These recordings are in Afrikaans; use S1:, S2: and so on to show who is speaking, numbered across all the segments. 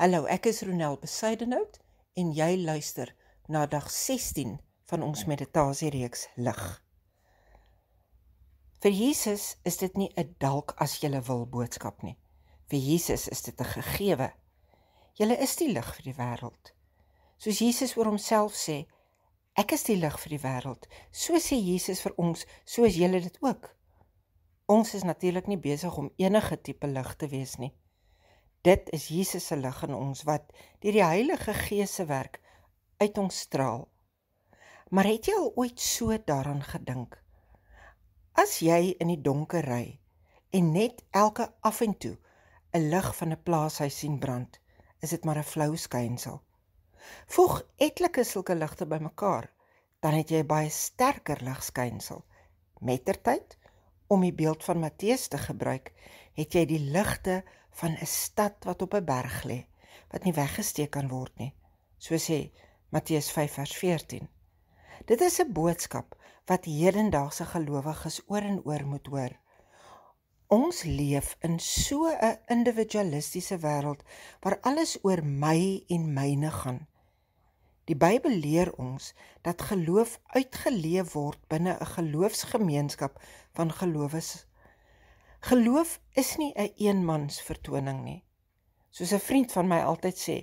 S1: Hallo, ek is Ronel Besuidenhout en jy luister na dag 16 van ons meditasie reeks Lig. Vir Jesus is dit nie 'n dalk as jy wil boodskap nie. Vir Jesus is dit 'n gegewe. Jy is die lig vir die wêreld. Soos Jesus oor homself sê, ek is die lig vir die wêreld. So sê Jesus vir ons, soos julle dit ook. Ons is natuurlik nie besig om enige tipe lig te wees nie. Dit is Jesus se lig in ons wat deur die Heilige Gees se werk uit ons straal. Maar het jy al ooit so daaraan gedink? As jy in die donker ry en net elke af en toe 'n lig van 'n plaashuis sien brand, is dit maar 'n flou skynsel. Voeg etlike sulke ligte bymekaar, dan het jy 'n baie sterker ligskynsel. Mettertyd om die beeld van Matteus te gebruik, het jy die ligte van 'n stad wat op 'n berg lê, wat nie weggesteek kan word nie. So sê Matteus 5 vers 14. Dit is 'n boodskap wat hedendaagse gelowiges oor en oor moet hoor. Ons leef in so 'n individualistiese wêreld waar alles oor my en myne gaan. Die Bybel leer ons dat geloof uitgeleef word binne 'n geloofsgemeenskap van gelowiges. Geloof is nie 'n een eenmans vertoning nie. Soos 'n vriend van my altyd sê,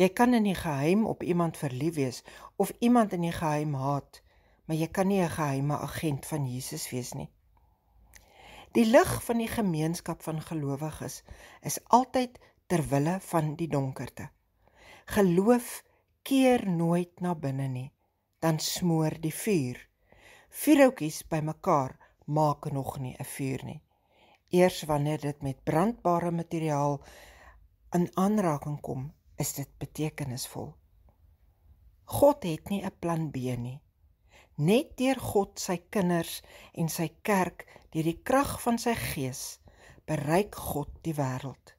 S1: jy kan in die geheim op iemand verlief wees of iemand in die geheim haat, maar jy kan nie 'n geheime agent van Jesus wees nie. Die lig van die gemeenskap van gelowiges is altyd ter wille van die donkerte. Geloof is keer nooit na binne nie, dan smoor die vuur. Vuurhoutjies bymekaar maak nog nie 'n vuur nie. Eers wanneer dit met brandbare materiaal in aanraking kom, is dit betekenisvol. God het nie 'n plan B nie. Net deur God sy kinders en sy kerk deur die krag van sy gees bereik God die wêreld.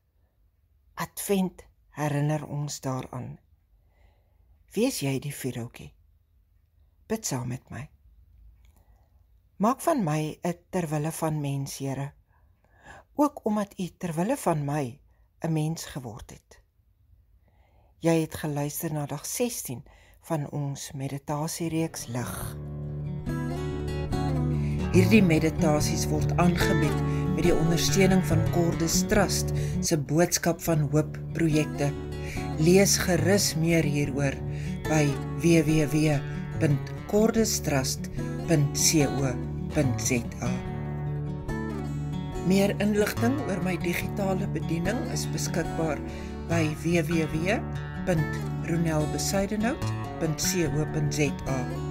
S1: Advent herinner ons daaraan. Wees jy die vuurhoutjie. Bid saam met my. Maak van my 'n terwille van mens, Here. Ook omdat U terwille van my 'n mens geword het. Jy het geluister na dag 16 van ons meditasiereeks lig. Hierdie meditasies word aangebied met die ondersteuning van Cordis Trust se boodskap van hoop projekte. Lees gerus meer hieroor by www.cordestrust.co.za. Meer inligting oor my digitale bediening is beskikbaar by www.ronelbesidenhout.co.za.